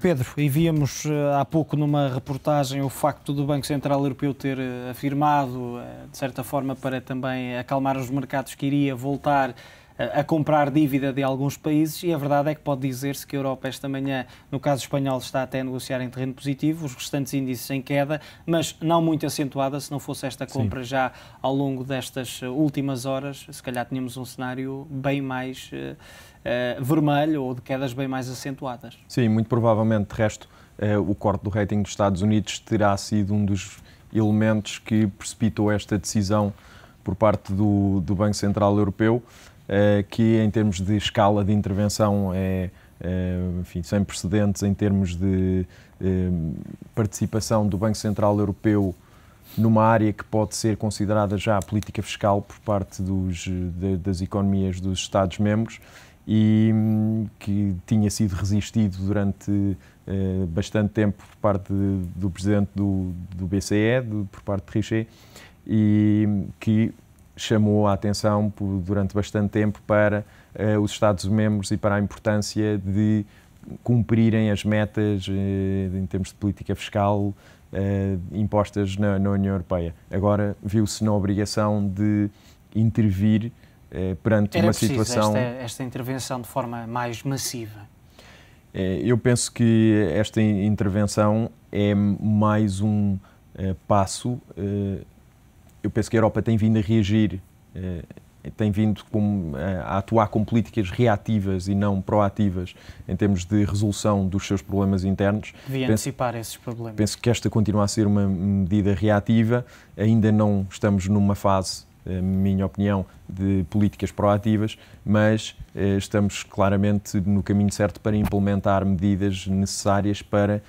Pedro, e víamos eh, há pouco numa reportagem o facto do Banco Central Europeu ter eh, afirmado, eh, de certa forma, para também acalmar os mercados, que iria voltar a comprar dívida de alguns países e a verdade é que pode dizer-se que a Europa esta manhã, no caso espanhol, está até a negociar em terreno positivo, os restantes índices em queda, mas não muito acentuada, se não fosse esta compra Sim. já ao longo destas eh, últimas horas, se calhar tínhamos um cenário bem mais uh, vermelho ou de quedas bem mais acentuadas. Sim, muito provavelmente, de resto, uh, o corte do rating dos Estados Unidos terá sido um dos elementos que precipitou esta decisão por parte do, do Banco Central Europeu. Eh, que em termos de escala de intervenção é, é enfim, sem precedentes em termos de eh, participação do Banco Central Europeu numa área que pode ser considerada já política fiscal por parte dos, das economias dos Estados-membros e hum, que tinha sido resistido durante eh, bastante tempo por parte do presidente do, do BCE, por parte de Richer, e hum, que chamou a atenção por, durante bastante tempo para uh, os Estados-membros e para a importância de cumprirem as metas uh, em termos de política fiscal eh, impostas na, na, União Europeia. Agora viu-se na obrigação de intervir perante Era uma situação. Esta, esta intervenção de forma mais massiva. eu penso que esta intervenção é mais um passo eu penso que a Europa tem vindo a reagir, eh, tem vindo eh, a atuar com políticas reativas e não proativas em termos de resolução dos seus problemas internos. Devia penso, antecipar esses problemas. Penso que esta continua a ser uma medida reativa, ainda não estamos numa fase eh, minha opinião, de políticas proativas, mas estamos claramente no caminho certo para implementar medidas necessárias para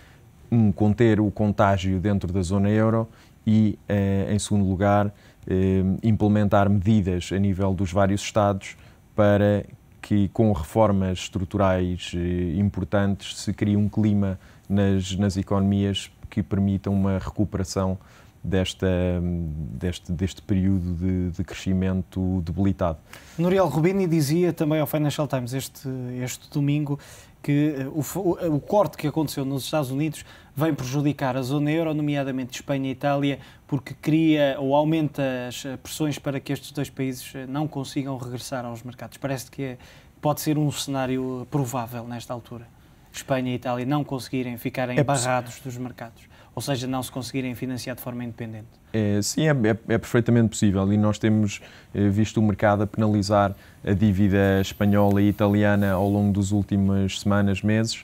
um, conter o contágio dentro da zona euro e, eh, em segundo lugar, eh, implementar medidas a nível dos vários Estados para que, com reformas estruturais eh, importantes, se crie um clima nas, nas economias que permitam uma recuperação desta, deste, deste período de, de crescimento debilitado. Nuriel Rubini dizia também ao Financial Times este, este domingo que eh, o, o, corte que aconteceu nos Estados Unidos vem prejudicar a zona euro, nomeadamente Espanha e Itália, porque cria ou aumenta as eh, pressões para que estes dois países eh, não consigam regressar aos mercados. Parece que é, pode ser um cenário provável nesta altura. Espanha e Itália não conseguirem ficarem é barrados dos mercados ou seja, não se conseguirem financiar de forma independente? É, sim, é, é, é, perfeitamente possível e nós temos eh, visto o mercado a penalizar a dívida espanhola e italiana ao longo das últimas semanas, meses.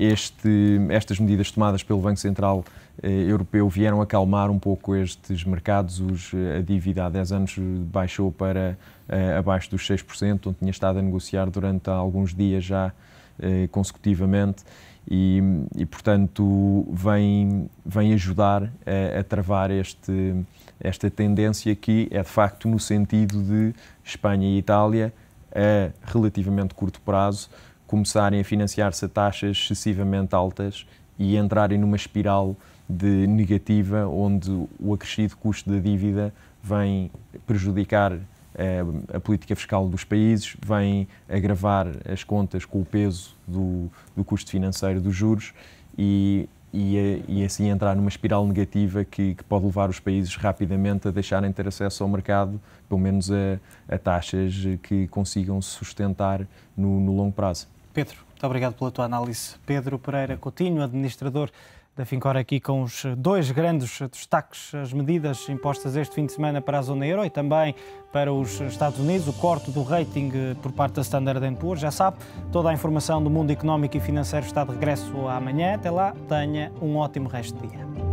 Este, estas medidas tomadas pelo Banco Central eh, Europeu vieram acalmar um pouco estes mercados. Os, eh, a dívida há 10 anos baixou para abaixo dos 6%, onde tinha estado a negociar durante alguns dias já consecutivamente e, e portanto, vem, vem ajudar a, a travar este, esta tendência que é de facto no sentido de Espanha e Itália, a relativamente curto prazo, começarem a financiar-se a taxas excessivamente altas e entrarem numa espiral de negativa onde o acrescido custo da dívida vem prejudicar eh, a política fiscal dos países, vem agravar as contas com o peso do, do custo financeiro dos juros e, e, eh, e, assim entrar numa espiral negativa que, que, pode levar os países rapidamente a deixarem de ter acesso ao mercado, pelo menos a, a taxas que consigam sustentar no, no longo prazo. Pedro, muito obrigado pela tua análise. Pedro Pereira Coutinho, administrador da Fincor aqui com os dois grandes destaques, as medidas impostas este fim de semana para a zona euro e também para os Estados Unidos, o corte do rating eh, por parte da Standard Poor's. Já sabe, toda a informação do mundo económico e financeiro está de regresso amanhã. Até lá, tenha um ótimo resto de dia.